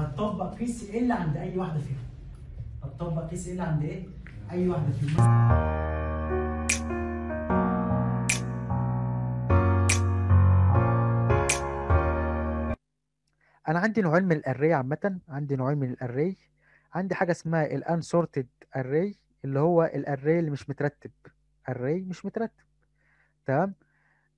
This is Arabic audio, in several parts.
هتطبق كي سي ال عند اي واحده فيهم هتطبق كي سي ال عند ايه اي واحده فيهم انا عندي نوعين من الاري عامه عندي نوعين من الاري عندي حاجه اسمها سورتد اري اللي هو الاري اللي مش مترتب اري مش مترتب تمام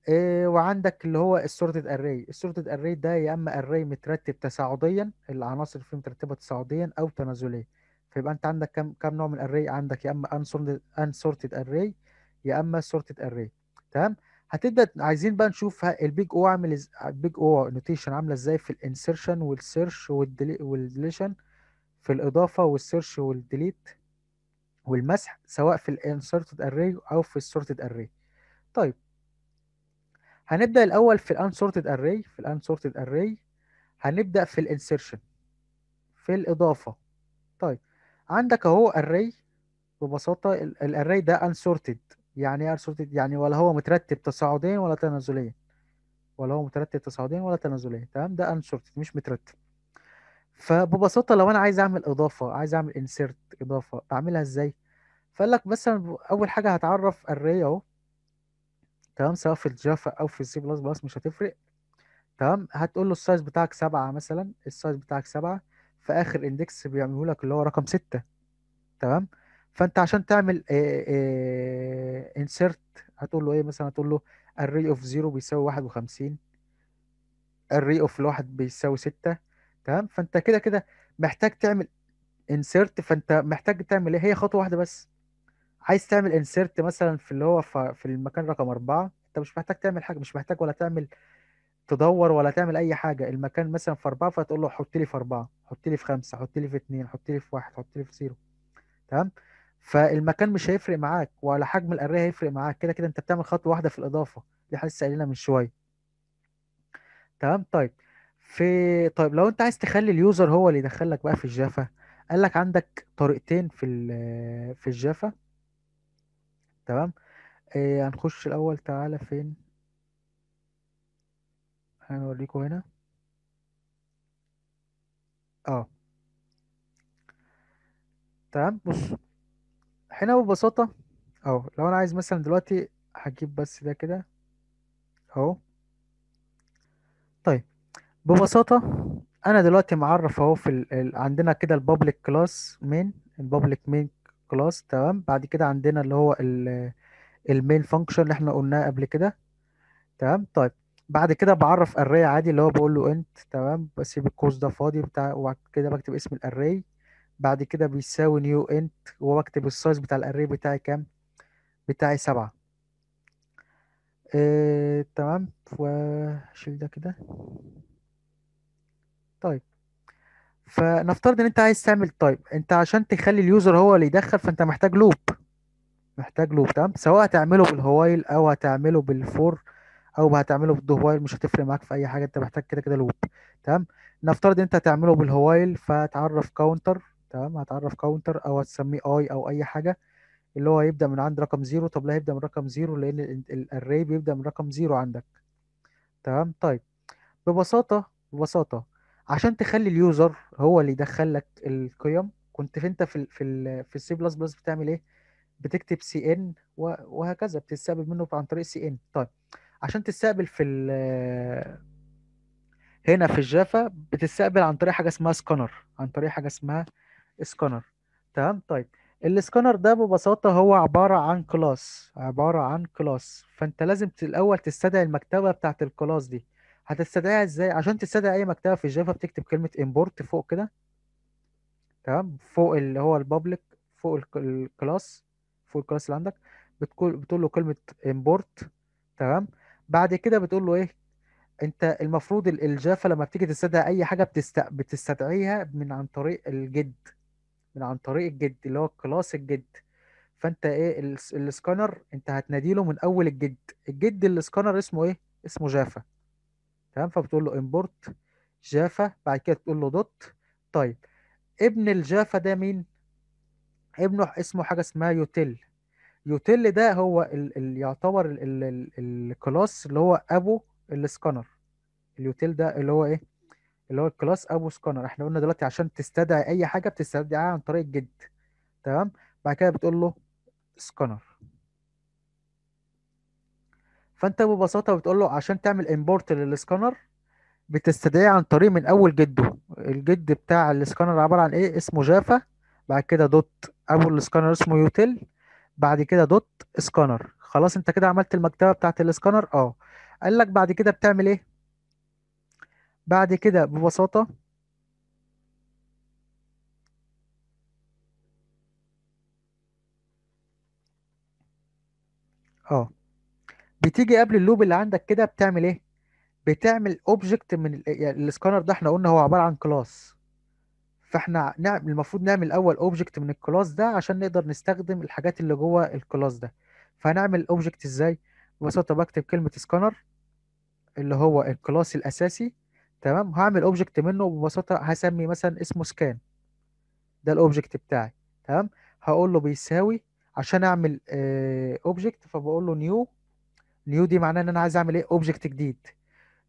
آه، وعندك اللي هو السورتد اري السورتد اري ده يا اما اري مترتب تصاعديا العناصر فيه مترتبه تصاعديا او تنازليا فيبقى انت عندك كم كم نوع من الاري عندك يا اما انسورتد اري يا اما سورتد اري تمام هتبدا عايزين بقى نشوف البيج او عامل البيج او نوتيشن عامله ازاي في الانسرشن والسيرش والديليشن في الاضافه والسيرش والديليت والمسح سواء في الانسرتد اري او في السورتد اري طيب هنبدا الاول في الانسورتد اري في الانسورتد اري هنبدا في الانسرشن في الاضافه طيب عندك اهو اري ببساطه الاري ده انسورتد يعني ايه انسورتد يعني ولا هو مترتب تصاعديا ولا تنازليا ولا هو مترتب تصاعديا ولا تنازليا تمام ده انسورتد مش مترتب فببساطه لو انا عايز اعمل اضافه عايز اعمل انسرت اضافه اعملها ازاي فقال لك مثلا اول حاجه هتعرف اري اهو تمام سواء في الجافا او في السي بلس بلس مش هتفرق تمام هتقول له السايز بتاعك سبعة مثلا السايز بتاعك سبعة في اخر اندكس بيعمله لك اللي هو رقم ستة تمام فانت عشان تعمل انسرت هتقول له ايه مثلا هتقول له الري اوف زيرو بيساوي واحد وخمسين الري اوف الواحد بيساوي ستة تمام فانت كده كده محتاج تعمل انسرت فانت محتاج تعمل ايه هي خطوة واحدة بس عايز تعمل انسيرت مثلا في اللي هو في المكان رقم أربعة أنت مش محتاج تعمل حاجة مش محتاج ولا تعمل تدور ولا تعمل أي حاجة المكان مثلا في أربعة فتقول له حط لي في أربعة حط لي في خمسة حط لي في اتنين حط لي في واحد حط لي في زيرو تمام فالمكان مش هيفرق معاك ولا حجم الأريه هيفرق معاك كده كده أنت بتعمل خطوة واحدة في الإضافة دي احنا لسه من شوية تمام طيب في طيب لو انت عايز تخلي اليوزر هو اللي يدخلك بقى في الجافا قال لك عندك طريقتين في في الجافا تمام إيه هنخش الأول تعالى فين هنوريكم هنا اه تمام بص هنا ببساطة اهو لو انا عايز مثلا دلوقتي هجيب بس ده كده اهو طيب ببساطة انا دلوقتي معرف اهو في عندنا كده البابليك كلاس مين البابليك مين كلاس تمام بعد كده عندنا اللي هو المين فانكشن اللي احنا قلناه قبل كده تمام طيب بعد كده بعرف array عادي اللي هو بقول له انت تمام بسيب القوس ده فاضي بتاع وبعد كده بكتب اسم الاري بعد كده بيساوي نيو انت وبكتب السايز بتاع الاري بتاعي كام بتاعي سبعة اه تمام واشيل ده كده طيب فنفترض ان انت عايز تعمل تايب انت عشان تخلي اليوزر هو اللي يدخل فانت محتاج لوب محتاج لوب تمام سواء هتعمله بالهوايل او هتعمله بالفور او هتعمله بالدهوايل مش هتفرق معاك في اي حاجه انت محتاج كده كده لوب تمام نفترض انت هتعمله بالهوايل فتعرف كاونتر تمام هتعرف كاونتر او هتسميه اي او اي حاجه اللي هو هيبدا من عند رقم زيرو طب لا هيبدا من رقم زيرو لان الاري بيبدا من رقم زيرو عندك تمام طيب ببساطه ببساطه عشان تخلي اليوزر هو اللي يدخل لك القيم كنت في انت في الـ في الـ في السي بلس بلس بتعمل ايه بتكتب سي ان وهكذا بتستقبل منه عن طريق سي ان طيب عشان تستقبل في الـ هنا في الجافا بتستقبل عن طريق حاجه اسمها سكانر عن طريق حاجه اسمها سكانر تمام طيب السكانر ده ببساطه هو عباره عن كلاس عباره عن كلاس فانت لازم الاول تستدعي المكتبه بتاعه الكلاس دي هتستدعيها ازاي عشان تستدعي اي مكتبه في الجافا بتكتب كلمه امبورت فوق كده تمام فوق اللي هو البابليك فوق الكلاس فوق الكلاس اللي عندك بتقول بتقول له كلمه امبورت تمام بعد كده بتقول له ايه انت المفروض الجافا لما بتيجي تستدعي اي حاجه بتست... بتستدعيها من عن طريق الجد من عن طريق الجد اللي هو كلاس الجد فانت ايه السكانر انت هتناديله من اول الجد الجد السكانر اسمه ايه اسمه جافا تمام فبتقول له امبورت جافا بعد كده تقول له دوت طيب ابن الجافا ده مين ابنه اسمه حاجه اسمها يوتيل يوتيل ده هو اللي يعتبر الكلاس اللي هو ابو السكانر اليوتيل ده اللي هو ايه اللي هو الكلاس ابو سكانر احنا قلنا دلوقتي عشان تستدعي اي حاجه بتستدعيها عن طريق الجد تمام بعد كده بتقول له سكانر فانت ببساطه بتقول له عشان تعمل امبورت للسكانر بتستدعي عن طريق من اول جده الجد بتاع السكانر عباره عن ايه اسمه جافا بعد كده دوت اول السكانر اسمه يوتيل بعد كده دوت سكانر خلاص انت كده عملت المكتبه بتاعه السكانر اه قال لك بعد كده بتعمل ايه بعد كده ببساطه اه بتيجي قبل اللوب اللي عندك كده بتعمل ايه بتعمل اوبجكت من الاسكانر يعني السكانر ده احنا قلنا هو عباره عن كلاس فاحنا نعمل المفروض نعمل اول اوبجكت من الكلاس ده عشان نقدر نستخدم الحاجات اللي جوه الكلاس ده فهنعمل الاوبجكت ازاي ببساطه بكتب كلمه سكانر اللي هو الكلاس الاساسي تمام هعمل اوبجكت منه ببساطه هسمي مثلا اسمه سكان ده الاوبجكت بتاعي تمام هقول له بيساوي عشان اعمل اوبجكت آه، فبقول له نيو نيو دي معناها ان انا عايز اعمل ايه اوبجكت جديد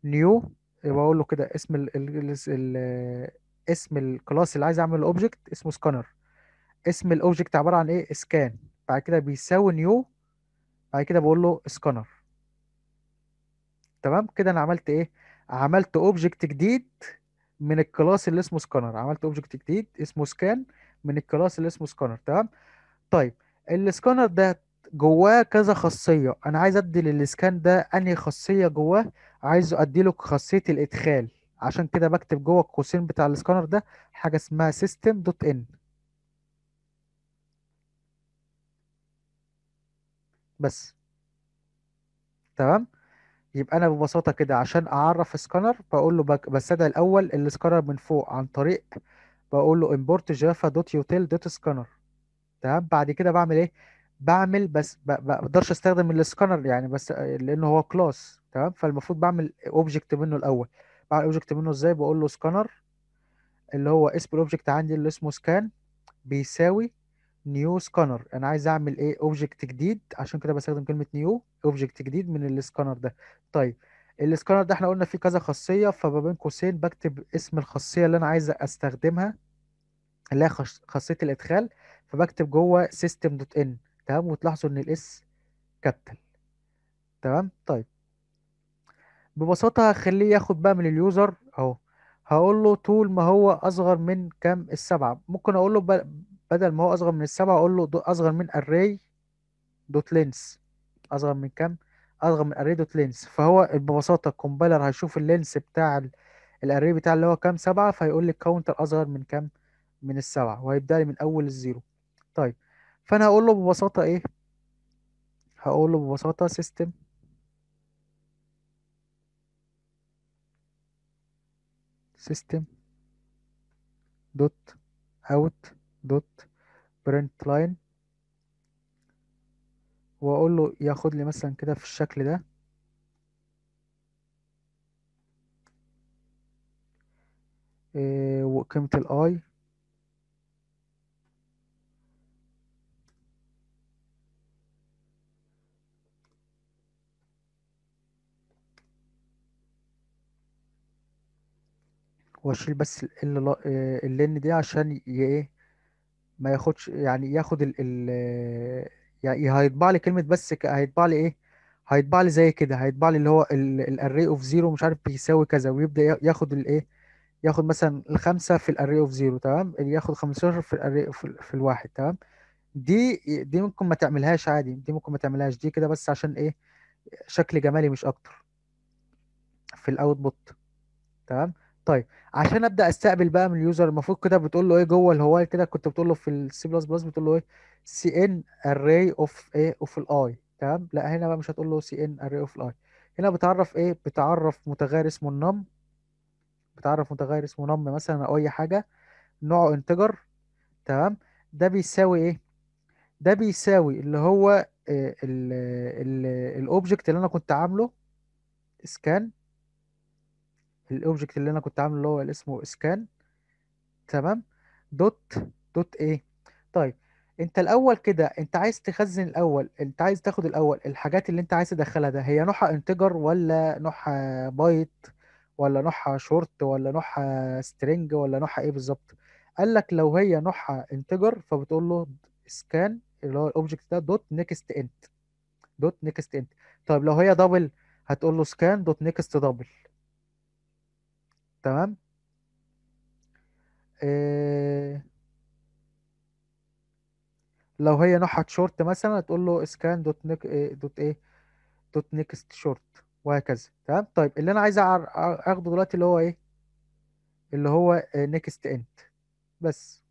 نيو بقول له كده اسم ال ال ال اسم الكلاس اللي عايز اعمل اوبجكت اسمه سكانر اسم الاوبجكت عباره عن ايه سكان بعد كده بيساوي نيو بعد كده بقول له سكانر تمام كده انا عملت ايه عملت اوبجكت جديد من الكلاس اللي اسمه سكانر عملت اوبجكت جديد اسمه سكان من الكلاس اللي اسمه سكانر تمام طيب السكانر ده جواه كذا خاصية أنا عايز أدي للإسكان ده أنهي خاصية جواه عايز أديله خاصية الإدخال عشان كده بكتب جوه القوسين بتاع السكانر ده حاجة اسمها سيستم دوت إن بس تمام يبقى أنا ببساطة كده عشان أعرف سكانر بقول له بستدعي الأول السكانر من فوق عن طريق بقول له import جافا دوت يوتيل دوت سكانر تمام بعد كده بعمل إيه بعمل بس ما بقدرش استخدم السكانر يعني بس لان هو كلاس تمام فالمفروض بعمل اوبجكت منه الاول بعمل اوبجكت منه ازاي بقول له سكانر اللي هو اسم الاوبجكت عندي اللي اسمه سكان بيساوي نيو سكانر انا عايز اعمل ايه اوبجكت جديد عشان كده بستخدم كلمه نيو اوبجكت جديد من السكانر ده طيب السكانر ده احنا قلنا فيه كذا خاصيه فما بين قوسين بكتب اسم الخاصيه اللي انا عايز استخدمها اللي هي خاصيه الادخال فبكتب جوه system.in تمام وتلاحظوا ان الاس كابيتال تمام طيب ببساطة هخليه ياخد بقى من اليوزر اهو هقول له طول ما هو اصغر من كام السبعة ممكن اقول له بدل ما هو اصغر من السبعة اقول له اصغر من array دوت لينس اصغر من كام اصغر من array دوت لينس فهو ببساطة الكومبايلر هيشوف اللينس بتاع الاري بتاع اللي هو كام سبعة فهيقول لي الكاونتر اصغر من كام من السبعة وهيبدأ لي من اول الزيرو طيب فانا هقول له ببساطه ايه هقول له ببساطه سيستم سيستم دوت اوت دوت برنت لاين واقول له ياخد لي مثلا كده في الشكل ده وقيمه آه، الاي واشيل بس ال اللين دي عشان ايه ما ياخدش يعني ياخد ال ال يعني هيطبع لي كلمة بس ك- هيطبع لي ايه هيطبع لي زي كده هيطبع لي اللي هو array of zero مش عارف بيساوي كذا ويبدأ ياخد الايه ياخد مثلا الخمسة في array of zero تمام اللي ياخد 15 في array في, في الواحد تمام دي دي ممكن ما تعملهاش عادي دي ممكن ما تعملهاش دي كده بس عشان ايه شكل جمالي مش اكتر في الاوتبوت تمام طيب عشان ابدا استقبل بقى من اليوزر المفروض كده بتقول له ايه جوه الهوايه كده كنت بتقول له في السي بلس بلس بتقول له ايه سي ان اري اوف ايه اوف الاي تمام لا هنا بقى مش هتقول له سي ان اري اوف الاي هنا بتعرف ايه بتعرف متغير اسمه النم بتعرف متغير اسمه نم مثلا او اي حاجه نوعه انتجر تمام ده بيساوي ايه ده بيساوي اللي هو آه، الاوبجكت اللي انا كنت عامله سكان الاوبجكت اللي انا كنت عامله اللي هو اسمه سكان تمام دوت دوت ايه طيب انت الاول كده انت عايز تخزن الاول انت عايز تاخد الاول الحاجات اللي انت عايز تدخلها ده هي نوعها انتجر ولا نوعها بايت ولا نوعها شورت ولا نوعها سترينج ولا نوعها ايه بالظبط قال لك لو هي نوعها انتجر فبتقول له سكان اللي هو الاوبجكت ده دوت نيكست انت دوت نيكست انت طيب لو هي دبل هتقول له سكان دوت نيكست دبل تمام إيه لو هي نحت شورت مثلا هتقول له سكان دوت نيك آه، دوت ايه دوت نيكست شورت وهكذا تمام طيب اللي انا عايز اخده دلوقتي اللي هو ايه اللي هو آه، نيكست انت بس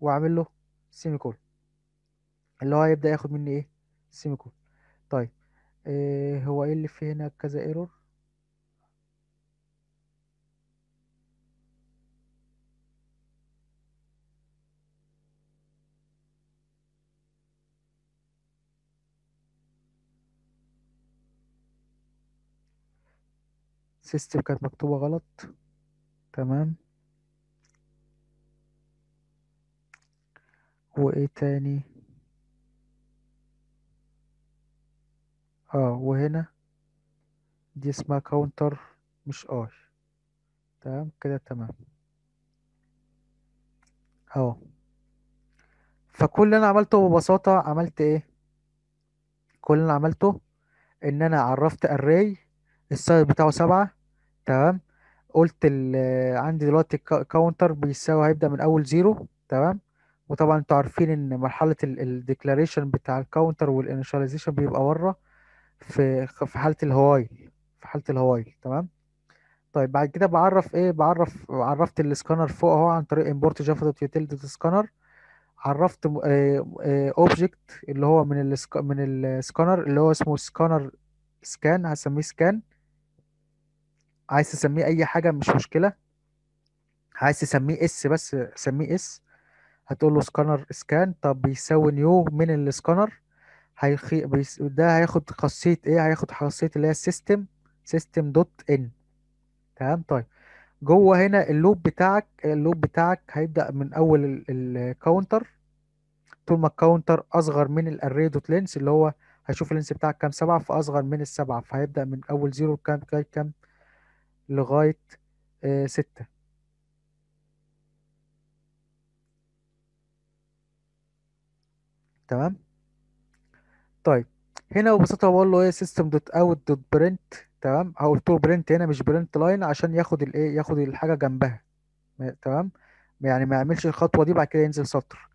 واعمل له سيمي كول اللي هو هيبدا ياخد مني ايه سيمي كول طيب إيه هو ايه اللي في هنا كذا ايرور سيستم كانت مكتوبة غلط تمام وايه تاني اه وهنا دي اسمها كاونتر مش اي تمام كده تمام اهو فكل اللي انا عملته ببساطة عملت ايه كل اللي انا عملته ان انا عرفت الري السايد بتاعه سبعة تمام قلت ال عندي دلوقتي كاونتر بيساوي هيبدأ من أول زيرو تمام وطبعا انتوا عارفين ان مرحلة الديكلاريشن بتاع الكاونتر والانيشاليزيشن بيبقى بره في في حالة الهوايل في حالة الهوايل تمام طيب بعد كده بعرف ايه بعرف عرفت السكانر فوق اهو عن طريق import جافا دوت utility سكانر عرفت اوبجكت آه، آه، اللي هو من من السكانر اللي هو اسمه سكانر سكان هسميه سكان عايز تسميه اي حاجه مش مشكله عايز تسميه اس بس سميه اس هتقول له سكانر اسكان طب بيساوي نيو من السكانر هيخي... بيس... ده هياخد خاصيه ايه هياخد خاصيه اللي هي السيستم سيستم دوت ان تمام طيب جوه هنا اللوب بتاعك اللوب بتاعك هيبدا من اول الكاونتر طول ما الكاونتر اصغر من الاري دوت لينس اللي هو هشوف اللينس بتاعك كام سبعة فاصغر من السبعة فهيبدأ من اول زيرو كام كام لغاية آه، ستة تمام طيب هنا ببساطة بقول له ايه سيستم دوت اوت دوت برنت تمام او قلت له برنت هنا مش برنت لاين عشان ياخد الايه ياخد الحاجة جنبها تمام يعني ما يعملش الخطوة دي بعد كده ينزل سطر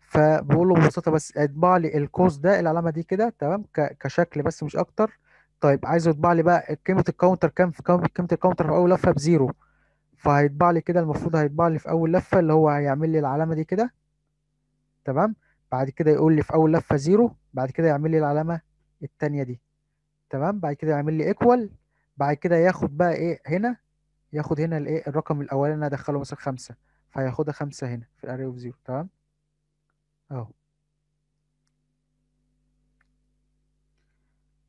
فبقول له ببساطة بس اطبع لي الكوز ده العلامة دي كده تمام كشكل بس مش اكتر طيب عايزه يطبع لي بقى قيمه الكاونتر كام في قيمه الكاونتر في اول لفه بزيرو فهيطبع لي كده المفروض هيطبع لي في اول لفه اللي هو هيعمل لي العلامه دي كده تمام بعد كده يقول لي في اول لفه زيرو بعد كده يعمل لي العلامه التانية دي تمام بعد كده يعمل لي ايكوال بعد كده ياخد بقى ايه هنا ياخد هنا الايه الرقم الاولاني انا هدخله مثلا خمسة فهياخدها خمسة هنا في الاري اوف زيرو تمام اهو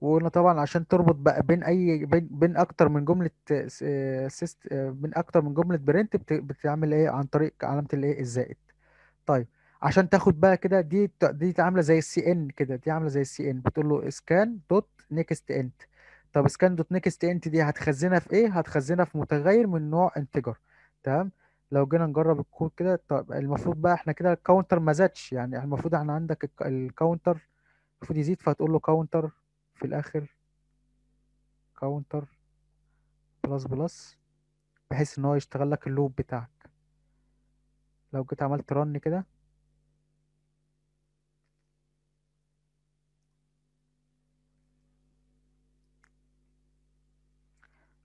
وقلنا طبعا عشان تربط بقى بين اي بين, بين اكتر من جمله سيست بين اكتر من جمله برنت بتعمل ايه عن طريق علامه الايه الزائد طيب عشان تاخد بقى كده دي دي عامله زي السي ان كده دي عامله زي السي ان بتقول له سكان دوت نيكست انت طب سكان دوت نيكست انت دي هتخزنها في ايه هتخزنها في متغير من نوع انتجر تمام لو جينا نجرب الكود كده طب المفروض بقى احنا كده الكاونتر ما زادش يعني المفروض احنا عندك الكاونتر المفروض يزيد فهتقول له كاونتر في الاخر كاونتر بلس بلس بحيث ان هو يشتغل لك اللوب بتاعك لو جيت عملت رن كده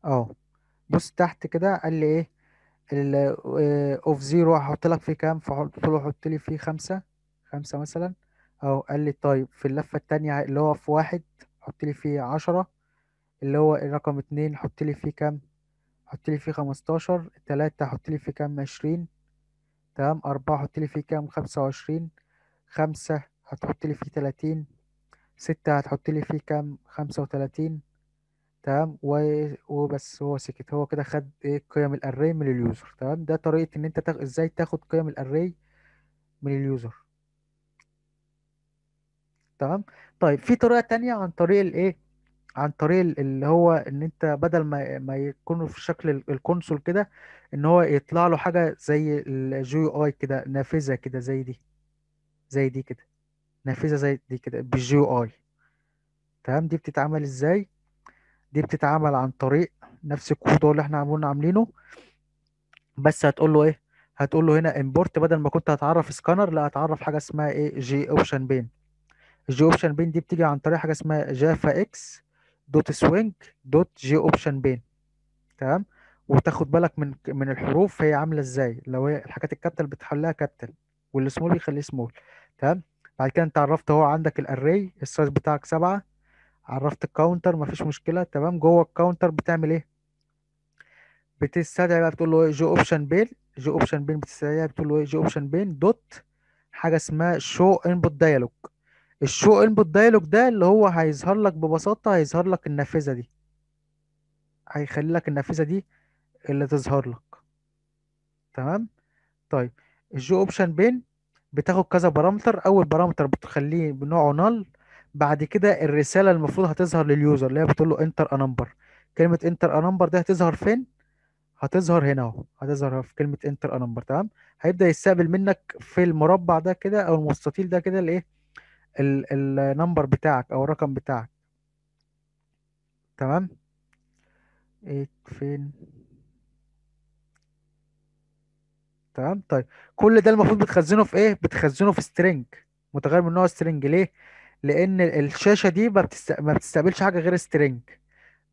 اه بص تحت كده قال لي ايه اوف زيرو آه، هحط لك فيه كام فقلت له حط لي فيه خمسة خمسة مثلا اهو قال لي طيب في اللفة التانية اللي هو في واحد حط لي فيه عشرة اللي هو الرقم اتنين حط لي فيه كام حط لي فيه خمستاشر تلاتة حط لي فيه كام عشرين تمام أربعة حط لي فيه كام خمسة وعشرين خمسة هتحط لي فيه تلاتين ستة هتحط لي فيه كام خمسة وتلاتين تمام و... وبس هو سكت هو كده خد ايه قيم الاري من اليوزر تمام ده طريقة ان انت تاخد ازاي تاخد قيم الاري من اليوزر تمام طيب في طريقه تانية عن طريق الايه عن طريق اللي هو ان انت بدل ما ما يكونوا في شكل الكونسول كده ان هو يطلع له حاجه زي الجي اي كده نافذه كده زي دي زي دي كده نافذه زي دي كده بالجي اي تمام دي بتتعمل ازاي دي بتتعمل عن طريق نفس الكود اللي احنا عملنا عاملينه بس هتقول له ايه هتقول له هنا امبورت بدل ما كنت هتعرف سكانر لا هتعرف حاجه اسمها ايه جي اوبشن بين جي اوبشن بين دي بتيجي عن طريق حاجه اسمها جافا اكس دوت سوينج دوت جي اوبشن بين تمام وتاخد بالك من من الحروف هي عامله ازاي لو هي الحاجات الكابيتال بتحلها كابيتال والسمول بيخليه سمول تمام بعد كده انت عرفت اهو عندك الاري السايز بتاعك سبعة عرفت الكاونتر مفيش مشكله تمام جوه الكاونتر بتعمل ايه بتستدعي بقى بتقول له جو اوبشن بين جو اوبشن بين بتستدعيها بتقول له جو اوبشن بين دوت حاجه اسمها شو انبوت دايالوج الشو انبوت دايلوج ده اللي هو هيظهر لك ببساطة هيظهر لك النافذة دي هيخلي لك النافذة دي اللي تظهر لك تمام طيب الجو اوبشن بين بتاخد كذا بارامتر اول بارامتر بتخليه بنوعه نال بعد كده الرسالة المفروض هتظهر لليوزر اللي هي بتقول له انتر نمبر كلمة انتر نمبر دي هتظهر فين هتظهر هنا اهو هتظهر في كلمة انتر نمبر تمام هيبدأ يستقبل منك في المربع ده كده او المستطيل ده كده الايه النمبر بتاعك او الرقم بتاعك تمام ايه فين تمام طيب كل ده المفروض بتخزنه في ايه بتخزنه في سترينج متغير من نوع سترينج ليه لان الشاشه دي ما, بتست... ما بتستقبلش حاجه غير سترينج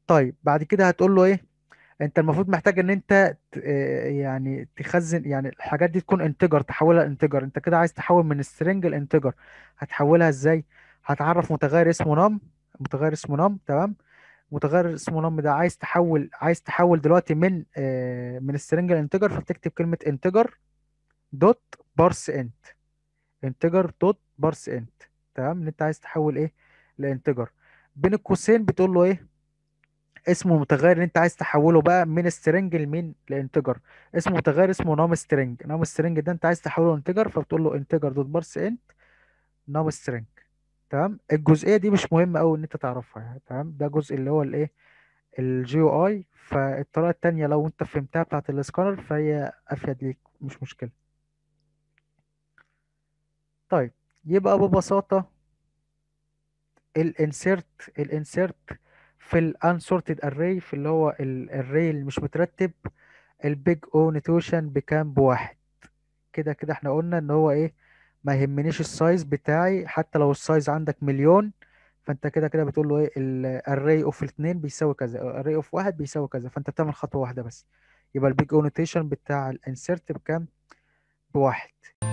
طيب بعد كده هتقول له ايه انت المفروض محتاج ان انت آه، يعني تخزن يعني الحاجات دي تكون انتجر تحولها انتجر انت كده عايز تحول من سترينج لانتجر هتحولها ازاي هتعرف متغير اسمه نم متغير اسمه نم تمام متغير اسمه نم ده عايز تحول عايز تحول دلوقتي من آه، من سترينج لانتجر فتكتب كلمه انتجر دوت بارس انت انتجر دوت بارس انت تمام ان انت عايز تحول ايه لانتجر بين القوسين بتقول له ايه اسمه المتغير اللي انت عايز تحوله بقى من سترنج لمين لانتجر اسمه متغير اسمه نام سترنج نام سترنج ده انت عايز تحوله انتجر فبتقول له انتجر دوت بارس انت نام سترنج تمام الجزئيه دي مش مهمه قوي ان انت تعرفها يعني، تمام ده جزء اللي هو الايه الجي او اي فالطريقه الثانيه لو انت فهمتها بتاعه السكانر فهي افيد ليك مش مشكله طيب يبقى ببساطه الانسيرت الانسيرت في unsorted array في اللي هو array اللي مش مترتب big O notation بكام بواحد كده كده احنا قلنا ان هو ايه ما يهمنيش السايز بتاعي حتى لو السايز عندك مليون فانت كده كده بتقول له ايه array of اتنين بيساوي كذا array of واحد بيساوي كذا فانت بتعمل خطوه واحده بس يبقى big O notation بتاع insert بكام بواحد